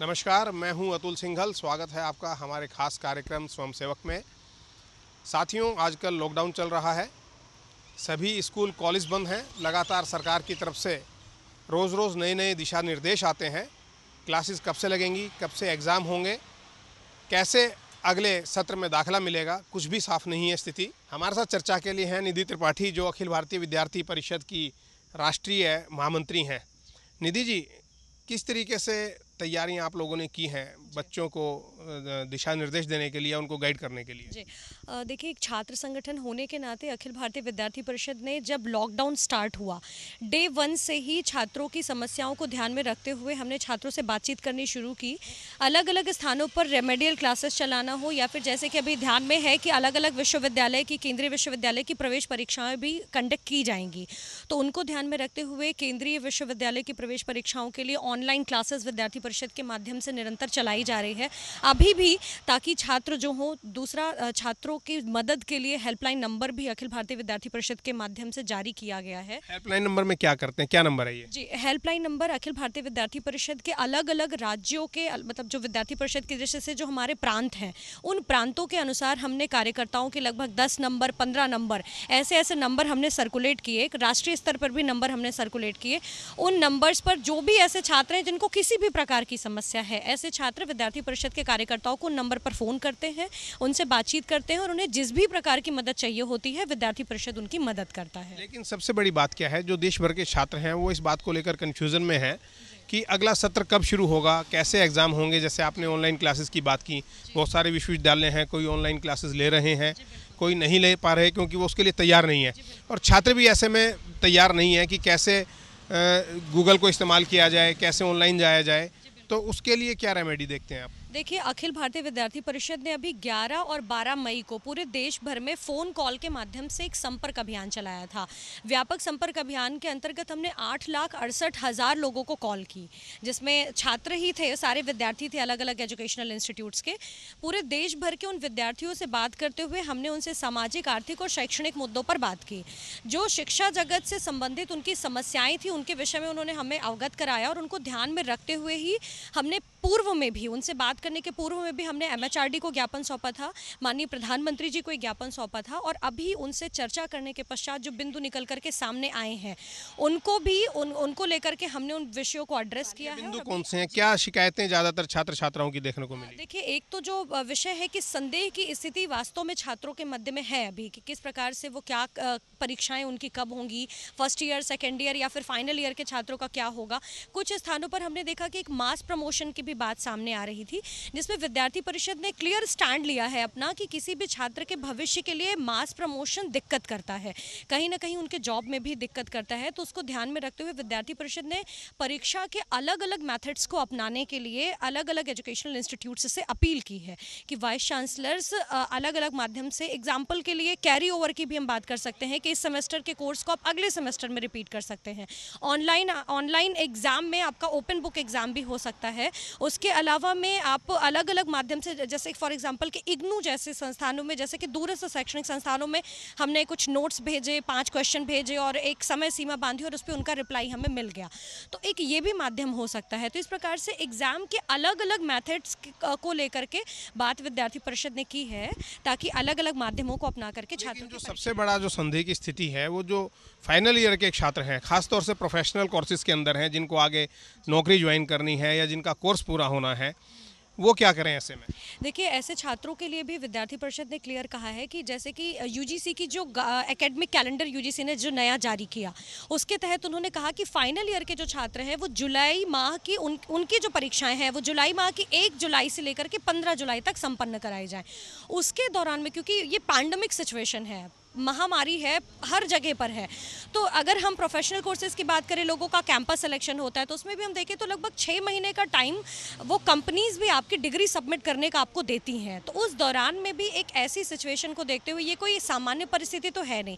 नमस्कार मैं हूं अतुल सिंघल स्वागत है आपका हमारे खास कार्यक्रम स्वयं सेवक में साथियों आजकल लॉकडाउन चल रहा है सभी स्कूल कॉलेज बंद हैं लगातार सरकार की तरफ से रोज़ रोज़ नए नए दिशा निर्देश आते हैं क्लासेस कब से लगेंगी कब से एग्ज़ाम होंगे कैसे अगले सत्र में दाखिला मिलेगा कुछ भी साफ नहीं है स्थिति हमारे साथ चर्चा के लिए हैं निधि त्रिपाठी जो अखिल भारतीय विद्यार्थी परिषद की राष्ट्रीय महामंत्री हैं निधि जी किस तरीके से तैयारियां आप लोगों ने की हैं बच्चों को दिशा निर्देश देने के लिए उनको गाइड करने के लिए जी देखिए एक छात्र संगठन होने के नाते अखिल भारतीय विद्यार्थी परिषद ने जब लॉकडाउन स्टार्ट हुआ डे वन से ही छात्रों की समस्याओं को ध्यान में रखते हुए हमने छात्रों से बातचीत करनी शुरू की अलग अलग स्थानों पर रेमेडियल क्लासेस चलाना हो या फिर जैसे कि अभी ध्यान में है कि अलग अलग विश्वविद्यालय की केंद्रीय विश्वविद्यालय की प्रवेश परीक्षाएं भी कंडक्ट की जाएंगी तो उनको ध्यान में रखते हुए केंद्रीय विश्वविद्यालय की प्रवेश परीक्षाओं के लिए ऑनलाइन क्लासेस विद्यार्थी परिषद के माध्यम से निरंतर चलाई की जा रही है अभी भी ताकि छात्र जो हो दूसरा छात्रों की मदद के लिए हेल्पलाइन नंबर भी अखिल भारतीय विद्यार्थी परिषद के माध्यम से जारी किया गया है हेल्पलाइन नंबर में क्या करते हैं क्या नंबर है ये जी हेल्पलाइन नंबर अखिल भारतीय विद्यार्थी परिषद के अलग अलग राज्यों के मतलब जो विद्यार्थी परिषद की दृष्टि से जो हमारे प्रांत हैं उन प्रांतों के अनुसार हमने कार्यकर्ताओं के लगभग दस नंबर पंद्रह नंबर ऐसे ऐसे नंबर हमने सर्कुलेट किए राष्ट्रीय स्तर पर भी नंबर हमने सर्कुलेट किए उन नंबर्स पर जो भी ऐसे छात्र हैं जिनको किसी भी प्रकार की समस्या है ऐसे छात्र विद्यार्थी परिषद के कार्यकर्ताओं को नंबर पर फ़ोन करते हैं उनसे बातचीत करते हैं और उन्हें जिस भी प्रकार की मदद चाहिए होती है विद्यार्थी परिषद उनकी मदद करता है लेकिन सबसे बड़ी बात क्या है जो देश भर के छात्र हैं वो इस बात को लेकर कन्फ्यूज़न में है कि अगला सत्र कब शुरू होगा कैसे एग्ज़ाम होंगे जैसे आपने ऑनलाइन क्लासेस की बात की बहुत सारे विश्वविद्यालय हैं कोई ऑनलाइन क्लासेस ले रहे हैं कोई नहीं ले पा रहे क्योंकि वो उसके लिए तैयार नहीं है और छात्र भी ऐसे में तैयार नहीं है कि कैसे गूगल को इस्तेमाल किया जाए कैसे ऑनलाइन जाया जाए तो उसके लिए क्या रेमेडी देखते हैं आप देखिए अखिल भारतीय विद्यार्थी परिषद ने अभी 11 और 12 मई को पूरे देश भर में फ़ोन कॉल के माध्यम से एक संपर्क अभियान चलाया था व्यापक संपर्क अभियान के अंतर्गत हमने आठ लाख अड़सठ हज़ार लोगों को कॉल की जिसमें छात्र ही थे सारे विद्यार्थी थे अलग अलग एजुकेशनल इंस्टीट्यूट्स के पूरे देश भर के उन विद्यार्थियों से बात करते हुए हमने उनसे सामाजिक आर्थिक और शैक्षणिक मुद्दों पर बात की जो शिक्षा जगत से संबंधित उनकी समस्याएँ थी उनके विषय में उन्होंने हमें अवगत कराया और उनको ध्यान में रखते हुए ही हमने पूर्व में भी उनसे बात करने के पूर्व में भी हमने एमएचआरडी को ज्ञापन सौंपा था माननीय प्रधानमंत्री जी को एक ज्ञापन सौंपा था और अभी उनसे चर्चा करने के पश्चात जो बिंदु निकल करके सामने आए हैं उनको भी उन उनको लेकर के हमने उन विषयों को एड्रेस किया है कौन से हैं क्या शिकायतें ज़्यादातर छात्र छात्राओं की देखने को मिली देखिए एक तो जो विषय है कि संदेह की स्थिति वास्तव में छात्रों के मध्य में है अभी कि किस प्रकार से वो क्या परीक्षाएं उनकी कब होंगी फर्स्ट ईयर सेकेंड ईयर या फिर फाइनल ईयर के छात्रों का क्या होगा कुछ स्थानों पर हमने देखा कि एक मास प्रमोशन की भी बात सामने आ रही थी जिसमें विद्यार्थी परिषद ने क्लियर स्टैंड लिया है अपना कि किसी भी छात्र के भविष्य के लिए मास प्रमोशन दिक्कत करता है कहीं ना कहीं उनके जॉब में भी दिक्कत करता है तो उसको ध्यान में रखते हुए विद्यार्थी परिषद ने परीक्षा के अलग अलग मैथड्स को अपनाने के लिए अलग अलग एजुकेशनल इंस्टीट्यूट से अपील की है कि वाइस चांसलर्स अलग अलग माध्यम से एग्जाम्पल के लिए कैरी ओवर की भी हम बात कर सकते हैं कि इस सेमेस्टर के कोर्स को आप अगले सेमेस्टर में रिपीट कर सकते हैं ऑनलाइन ऑनलाइन एग्ज़ाम में आपका ओपन बुक एग्ज़ाम भी हो सकता है उसके अलावा में आप अलग अलग माध्यम से जैसे फॉर एग्जांपल कि इग्नू जैसे संस्थानों में जैसे कि दूरस्थ शैक्षणिक संस्थानों में हमने कुछ नोट्स भेजे पाँच क्वेश्चन भेजे और एक समय सीमा बांधी और उस पर उनका रिप्लाई हमें मिल गया तो एक ये भी माध्यम हो सकता है तो इस प्रकार से एग्ज़ाम के अलग अलग मैथड्स को लेकर के बात विद्यार्थी परिषद ने की है ताकि अलग अलग माध्यमों को अपना करके छात्रों को सबसे बड़ा जो संधि की स्थिति है वो जो फाइनल ईयर के एक छात्र हैं खासतौर से प्रोफेशनल कोर्सेज के अंदर हैं जिनको आगे नौकरी ज्वाइन करनी है या जिनका कोर्स पूरा होना है वो क्या करें ऐसे में देखिए ऐसे छात्रों के लिए भी विद्यार्थी परिषद ने क्लियर कहा है कि जैसे कि यूजीसी की जो एकेडमिक कैलेंडर यूजीसी ने जो नया जारी किया उसके तहत उन्होंने कहा कि फाइनल ईयर के जो छात्र हैं वो जुलाई माह की उन उनकी जो परीक्षाएं हैं वो जुलाई माह की एक जुलाई से लेकर के पंद्रह जुलाई तक सम्पन्न कराई जाए उसके दौरान में क्योंकि ये पैंडमिक सिचुएशन है महामारी है हर जगह पर है तो अगर हम प्रोफेशनल कोर्सेज की बात करें लोगों का कैंपस सिलेक्शन होता है तो उसमें भी हम देखें तो लगभग छः महीने का टाइम वो कंपनीज़ भी आपकी डिग्री सबमिट करने का आपको देती हैं तो उस दौरान में भी एक ऐसी सिचुएशन को देखते हुए ये कोई सामान्य परिस्थिति तो है नहीं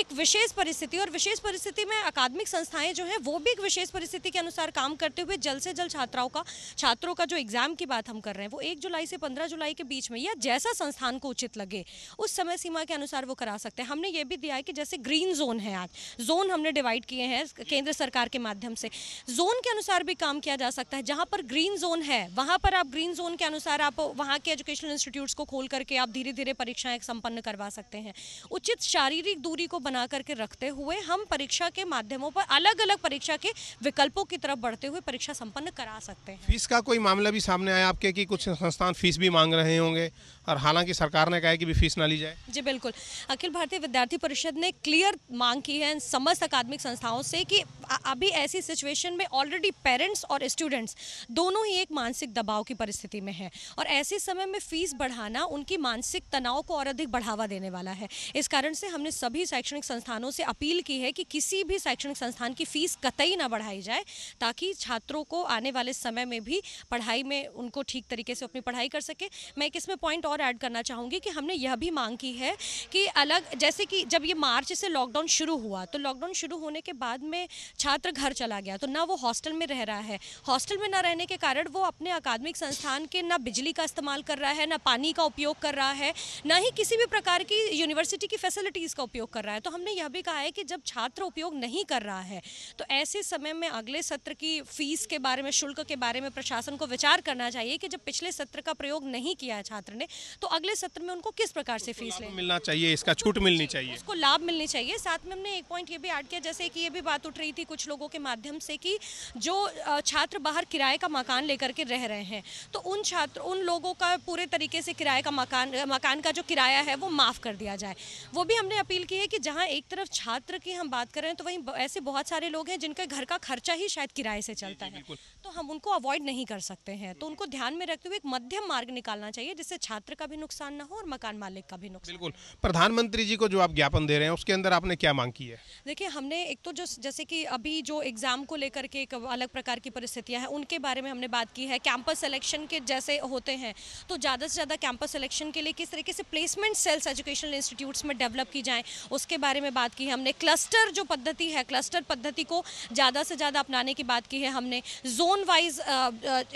एक विशेष परिस्थिति और विशेष परिस्थिति में अकादमिक संस्थाएं जो हैं वो भी एक विशेष परिस्थिति के अनुसार काम करते हुए जल्द से जल्द छात्राओं का छात्रों का जो एग्ज़ाम की बात हम कर रहे हैं वो एक जुलाई से पंद्रह जुलाई के बीच में या जैसा संस्थान को उचित लगे उस समय सीमा के अनुसार वो करा सकते हैं सकते हैं हमने ये भी दिया है कि जैसे ग्रीन जोन है आज जोन हमने डिवाइड किए हैं केंद्र सरकार के माध्यम से जोन के अनुसार भी काम किया जा सकता है जहाँ पर ग्रीन जोन है वहाँ पर आप ग्रीन जोन के अनुसार आप वहाँ के एजुकेशनल इंस्टीट्यूट्स को खोल करके आप धीरे धीरे परीक्षाएँ सम्पन्न करवा सकते हैं उचित शारीरिक दूरी को बना करके रखते हुए हम परीक्षा के माध्यमों पर अलग अलग परीक्षा के विकल्पों की तरफ बढ़ते हुए परीक्षा सम्पन्न करा सकते हैं फीस का कोई मामला भी सामने आया आपके कि कुछ संस्थान फीस भी मांग रहे होंगे और हालांकि सरकार ने कहा है कि भी फीस ना ली जाए जी बिल्कुल अखिल भारतीय भारतीय विद्यार्थी परिषद ने क्लियर मांग की है समस्त अकादमिक संस्थाओं से कि अभी ऐसी सिचुएशन में ऑलरेडी पेरेंट्स और स्टूडेंट्स दोनों ही एक मानसिक दबाव की परिस्थिति में है और ऐसे समय में फीस बढ़ाना उनकी मानसिक तनाव को और अधिक बढ़ावा देने वाला है इस कारण से हमने सभी शैक्षणिक संस्थानों से अपील की है कि किसी भी शैक्षणिक संस्थान की फीस कतई ना बढ़ाई जाए ताकि छात्रों को आने वाले समय में भी पढ़ाई में उनको ठीक तरीके से अपनी पढ़ाई कर सके मैं एक इसमें पॉइंट और ऐड करना चाहूँगी कि हमने यह भी मांग की है कि अलग जैसे कि जब ये मार्च से लॉकडाउन शुरू हुआ तो लॉकडाउन शुरू होने के बाद में छात्र घर चला गया तो ना वो हॉस्टल में रह रहा है हॉस्टल में ना रहने के कारण वो अपने अकादमिक संस्थान के ना बिजली का इस्तेमाल कर रहा है ना पानी का उपयोग कर रहा है ना ही किसी भी प्रकार की यूनिवर्सिटी की फैसिलिटीज़ का उपयोग कर रहा है तो हमने यह भी कहा है कि जब छात्र उपयोग नहीं कर रहा है तो ऐसे समय में अगले सत्र की फीस के बारे में शुल्क के बारे में प्रशासन को विचार करना चाहिए कि जब पिछले सत्र का प्रयोग नहीं किया है छात्र ने तो अगले सत्र में उनको किस प्रकार से फीस मिलना चाहिए इसका छूट मिलनी चाहिए उसको लाभ मिलने चाहिए साथ में हमने एक पॉइंट ये भी ऐड किया जैसे कि ये भी बात उठ रही थी कुछ लोगों के माध्यम से कि जो छात्र बाहर किराए का मकान लेकर के रह रहे हैं तो उन छात्र उन लोगों का पूरे तरीके से किराए का मकान मकान का जो किराया है वो माफ़ कर दिया जाए वो भी हमने अपील की है कि जहाँ एक तरफ छात्र की हम बात करें तो वहीं ऐसे बहुत सारे लोग हैं जिनके घर का खर्चा ही शायद किराए से चलता है तो हम उनको अवॉइड नहीं कर सकते हैं तो उनको ध्यान में रखते हुए एक मध्यम मार्ग निकालना चाहिए जिससे छात्र का भी नुकसान ना हो और मकान मालिक का भी नुकसान बिल्कुल प्रधानमंत्री जी को जो आप ज्ञापन दे रहे हैं उसके अंदर आपने क्या मांग की है देखिए हमने एक तो जो जैसे कि अभी जो एग्ज़ाम को लेकर के एक अलग प्रकार की परिस्थितियां हैं उनके बारे में हमने बात की है कैंपस सिलेक्शन के जैसे होते हैं तो ज़्यादा से ज़्यादा कैंपस सिलेक्शन के लिए किस तरीके से प्लेसमेंट सेल्स एजुकेशनल इंस्टीट्यूट्स में डेवलप की जाएँ उसके बारे में बात की है हमने क्लस्टर जो पद्धति है क्लस्टर पद्धति को ज़्यादा से ज़्यादा अपनाने की बात की है हमने जोन वाइज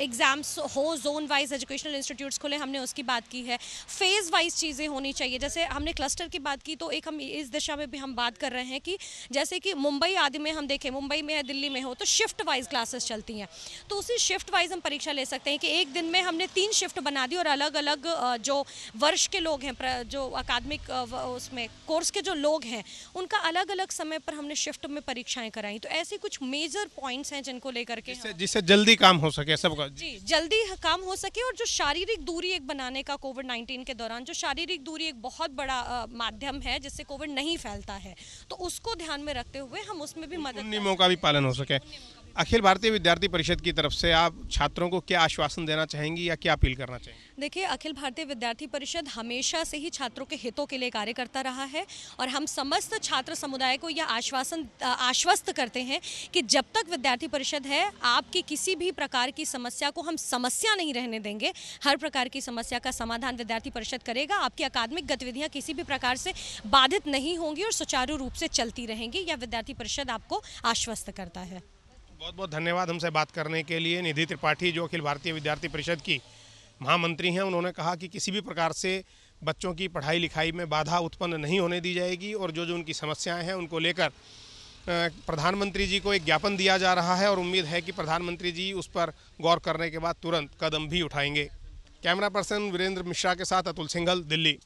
एग्ज़ाम्स हो जोन वाइज एजुकेशनल इंस्टीट्यूट्स खोले हमने उसकी बात की है फेज़ वाइज चीज़ें होनी चाहिए जैसे हमने क्लस्टर की बात की तो एक हम इस दिशा में भी हम बात कर रहे हैं कि जैसे कि मुंबई आदि में हम देखें मुंबई में है दिल्ली में हो तो शिफ्ट वाइज क्लासेस चलती हैं तो उसी शिफ्ट वाइज हम परीक्षा ले सकते हैं कि एक दिन में हमने तीन शिफ्ट बना दी और अलग अलग जो वर्ष के लोग हैं जो अकादमिक उसमें कोर्स के जो लोग हैं उनका अलग अलग समय पर हमने शिफ्ट में परीक्षाएं कराई तो ऐसे कुछ मेजर पॉइंट्स हैं जिनको लेकर के जिससे, जल्दी काम हो सके सबका जी जल्दी काम हो सके और जो शारीरिक दूरी एक बनाने का कोविड नाइन्टीन के दौरान जो शारीरिक दूरी एक बहुत बड़ा माध्यम सिस्टम है जिससे कोविड नहीं फैलता है तो उसको ध्यान में रखते हुए हम उसमें भी मदद नियमों का भी पालन हो सके अखिल भारतीय विद्यार्थी परिषद की तरफ से आप छात्रों को क्या आश्वासन देना चाहेंगी या क्या अपील करना चाहेंगी देखिए अखिल भारतीय विद्यार्थी परिषद हमेशा से ही छात्रों के हितों के लिए कार्य करता रहा है और हम समस्त छात्र समुदाय को यह आश्वासन आश्वस्त करते हैं कि जब तक विद्यार्थी परिषद है आपकी किसी भी प्रकार की समस्या को हम समस्या नहीं रहने देंगे हर प्रकार की समस्या का समाधान विद्यार्थी परिषद करेगा आपकी अकादमिक गतिविधियाँ किसी भी प्रकार से बाधित नहीं होंगी और सुचारू रूप से चलती रहेंगी यह विद्यार्थी परिषद आपको आश्वस्त करता है बहुत बहुत धन्यवाद हमसे बात करने के लिए निधि त्रिपाठी जो अखिल भारतीय विद्यार्थी परिषद की महामंत्री हैं उन्होंने कहा कि किसी भी प्रकार से बच्चों की पढ़ाई लिखाई में बाधा उत्पन्न नहीं होने दी जाएगी और जो जो उनकी समस्याएं हैं उनको लेकर प्रधानमंत्री जी को एक ज्ञापन दिया जा रहा है और उम्मीद है कि प्रधानमंत्री जी उस पर गौर करने के बाद तुरंत कदम भी उठाएंगे कैमरा पर्सन वीरेंद्र मिश्रा के साथ अतुल सिंघल दिल्ली